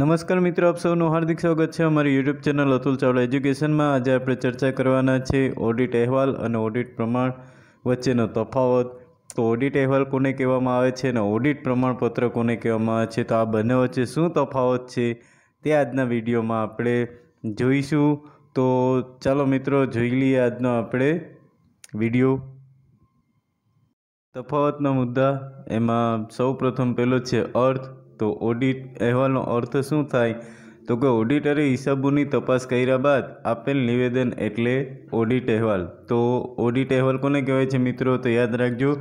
નમસ્કાર મિત્રો આપ સૌનું હાર્દિક સ્વાગત છે અમારી યુટ્યુબ ચેનલ અતુલ ચાવડા એજ્યુકેશનમાં આજે આપણે ચર્ચા કરવાના છે ઓડિટ અહેવાલ અને ઓડિટ પ્રમાણ વચ્ચેનો તફાવત તો ઓડિટ અહેવાલ કોને કહેવામાં આવે છે અને ઓડિટ પ્રમાણપત્ર કોને કહેવામાં આવે છે તો આ બંને વચ્ચે શું તફાવત છે તે આજના વિડીયોમાં આપણે જોઈશું તો ચાલો મિત્રો જોઈ લઈએ આજનો આપણે વિડીયો તફાવતના મુદ્દા એમાં સૌ પ્રથમ પહેલો છે અર્થ તો ઓડિટ અહેવાલનો અર્થ શું થાય તો કે ઓડિટરે હિસાબોની તપાસ કર્યા બાદ આપેલ નિવેદન એટલે ઓડિટ અહેવાલ તો ઓડિટ અહેવાલ કોને કહેવાય છે મિત્રો તો યાદ રાખજો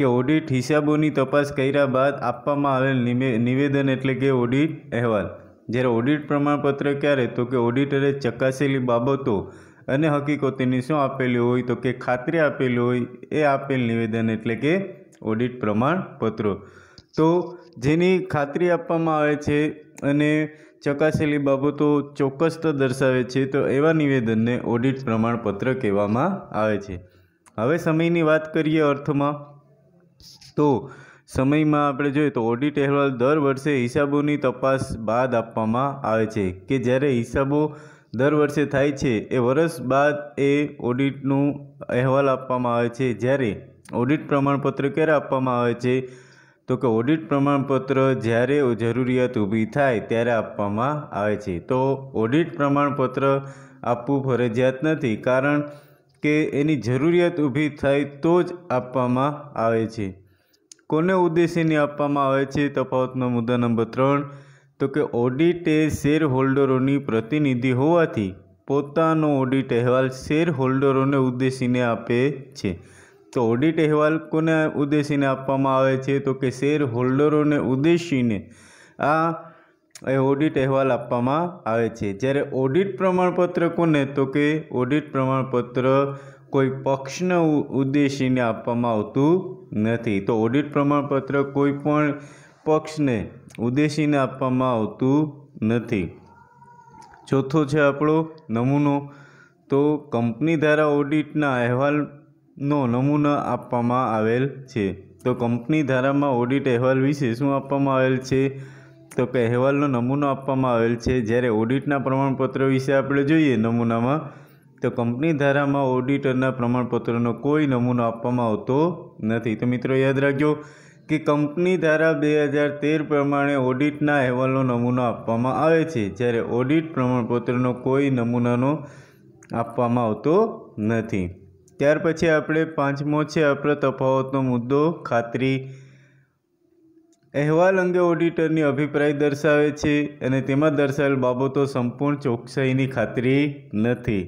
કે ઓડિટ હિસાબોની તપાસ કર્યા બાદ આપવામાં આવેલ નિવેદન એટલે કે ઓડિટ અહેવાલ જ્યારે ઓડિટ પ્રમાણપત્ર ક્યારે તો કે ઓડિટરે ચકાસેલી બાબતો અને હકીકતની શું આપેલી હોય તો કે ખાતરી આપેલી હોય એ આપેલ નિવેદન એટલે કે ઓડિટ પ્રમાણપત્રો તો જેની ખાતરી આપવામાં આવે છે અને ચકાસેલી બાબતો ચોક્કસ તો દર્શાવે છે તો એવા નિવેદનને ઓડિટ પ્રમાણપત્ર કહેવામાં આવે છે હવે સમયની વાત કરીએ અર્થમાં તો સમયમાં આપણે જોઈએ તો ઓડિટ અહેવાલ દર વર્ષે હિસાબોની તપાસ બાદ આપવામાં આવે છે કે જ્યારે હિસાબો દર વર્ષે થાય છે એ વર્ષ બાદ એ ઓડિટનું અહેવાલ આપવામાં આવે છે જ્યારે ઓડિટ પ્રમાણપત્ર ક્યારે આપવામાં આવે છે તો કે ઓડિટ પ્રમાણપત્ર જ્યારે જરૂરિયાત ઊભી થાય ત્યારે આપવામાં આવે છે તો ઓડિટ પ્રમાણપત્ર આપવું ફરજિયાત નથી કારણ કે એની જરૂરિયાત ઊભી થાય તો જ આપવામાં આવે છે કોને ઉદ્દેશીને આપવામાં આવે છે તફાવતનો મુદ્દા નંબર ત્રણ તો કે ઓડિટ એ શેર હોલ્ડરોની પ્રતિનિધિ હોવાથી પોતાનો ઓડિટ અહેવાલ શેર હોલ્ડરોને ઉદ્દેશીને આપે છે તો ઓડિટ અહેવાલ કોને ઉદ્દેશીને આપવામાં આવે છે તો કે શેર હોલ્ડરોને ઉદ્દેશીને આ એ ઓડિટ અહેવાલ આપવામાં આવે છે જ્યારે ઓડિટ પ્રમાણપત્ર કોને તો કે ઓડિટ પ્રમાણપત્ર કોઈ પક્ષને ઉદ્દેશીને આપવામાં આવતું નથી તો ઓડિટ પ્રમાણપત્ર કોઈ પણ પક્ષને ઉદ્દેશીને આપવામાં આવતું નથી ચોથો છે આપણો નમૂનો તો કંપની દ્વારા ઓડિટના અહેવાલ નો નમૂનો આપવામાં આવેલ છે તો કંપની ધારામાં ઓડિટ અહેવાલ વિશે શું આપવામાં આવેલ છે તો કે અહેવાલનો નમૂનો આપવામાં આવેલ છે જ્યારે ઓડિટના પ્રમાણપત્ર વિશે આપણે જોઈએ નમૂનામાં તો કંપની ધારામાં ઓડિટરના પ્રમાણપત્રનો કોઈ નમૂનો આપવામાં આવતો નથી તો મિત્રો યાદ રાખજો કે કંપની ધારા બે હજાર તેર પ્રમાણે ઓડિટના અહેવાલનો નમૂનો આપવામાં આવે છે જ્યારે ઓડિટ પ્રમાણપત્રનો કોઈ નમૂનાનો આપવામાં આવતો નથી ત્યાર પછી આપણે પાંચમો છે આપણો તફાવતનો મુદ્દો ખાતરી અહેવાલ અંગે ઓડિટરની અભિપ્રાય દર્શાવે છે અને તેમાં દર્શાવેલ બાબતો સંપૂર્ણ ચોકસાઈની ખાતરી નથી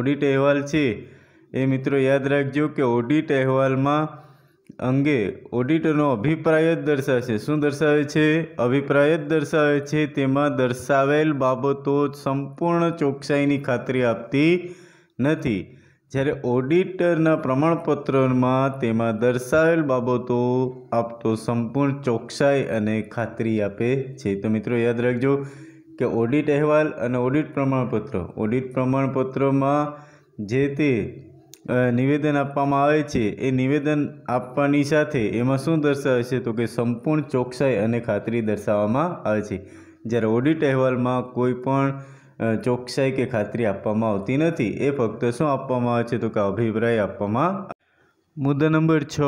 ઓડિટ અહેવાલ છે એ મિત્રો યાદ રાખજો કે ઓડિટ અહેવાલમાં અંગે ઓડિટરનો અભિપ્રાય જ દર્શાવે છે શું દર્શાવે છે અભિપ્રાય જ દર્શાવે છે તેમાં દર્શાવેલ બાબતો સંપૂર્ણ ચોકસાઈની ખાતરી આપતી નથી જ્યારે ઓડિટરના પ્રમાણપત્રમાં તેમાં દર્શાવેલ બાબતો આપતો સંપૂર્ણ ચોકસાઈ અને ખાતરી આપે છે તો મિત્રો યાદ રાખજો કે ઓડિટ અહેવાલ અને ઓડિટ પ્રમાણપત્ર ઓડિટ પ્રમાણપત્રમાં જે તે નિવેદન આપવામાં આવે છે એ નિવેદન આપવાની સાથે એમાં શું દર્શાવે છે તો કે સંપૂર્ણ ચોકસાઈ અને ખાતરી દર્શાવવામાં આવે છે જ્યારે ઓડિટ અહેવાલમાં કોઈ પણ ચોકસાઈ કે ખાતરી આપવામાં આવતી નથી એ ફક્ત શું આપવામાં આવે છે તો કે અભિપ્રાય આપવામાં મુદ્દા નંબર છ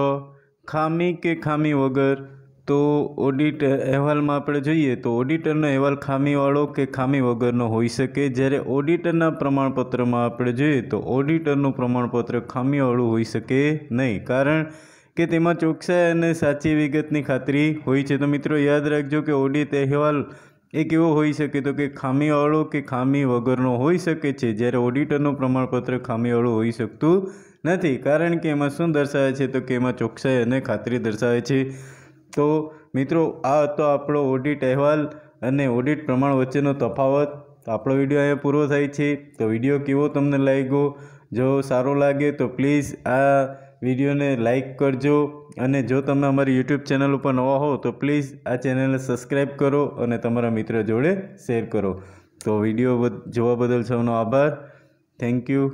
ખામી કે ખામી વગર તો ઓડિટ અહેવાલમાં આપણે જોઈએ તો ઓડિટરનો અહેવાલ ખામીવાળો કે ખામી વગરનો હોઈ શકે જ્યારે ઓડિટરના પ્રમાણપત્રમાં આપણે જોઈએ તો ઓડિટરનું પ્રમાણપત્ર ખામીવાળું હોઈ શકે નહીં કારણ કે તેમાં ચોકસાઈ અને સાચી વિગતની ખાતરી હોય છે તો મિત્રો યાદ રાખજો કે ઓડિટ અહેવાલ એ કેવો હોઈ શકે તો કે ખામીવાળો કે ખામી વગરનો હોઈ શકે છે જ્યારે ઓડિટરનું પ્રમાણપત્ર ખામીવાળું હોઈ શકતું નથી કારણ કે એમાં શું દર્શાવે છે તો કે એમાં ચોકસાઈ અને ખાતરી દર્શાવે છે તો મિત્રો આ હતો આપણો ઓડિટ અહેવાલ અને ઓડિટ પ્રમાણ વચ્ચેનો તફાવત આપણો વિડીયો અહીંયા પૂરો થાય છે તો વિડીયો કેવો તમને લાગ્યો જો સારો લાગે તો પ્લીઝ આ વિડીયોને લાઇક કરજો અને જો તમે અમારી યુટ્યુબ ચેનલ ઉપર નવા હો તો પ્લીઝ આ ચેનલને સબસ્ક્રાઈબ કરો અને તમારા મિત્રો જોડે શેર કરો તો વિડીયો જોવા બદલ સૌનો આભાર થેન્ક યુ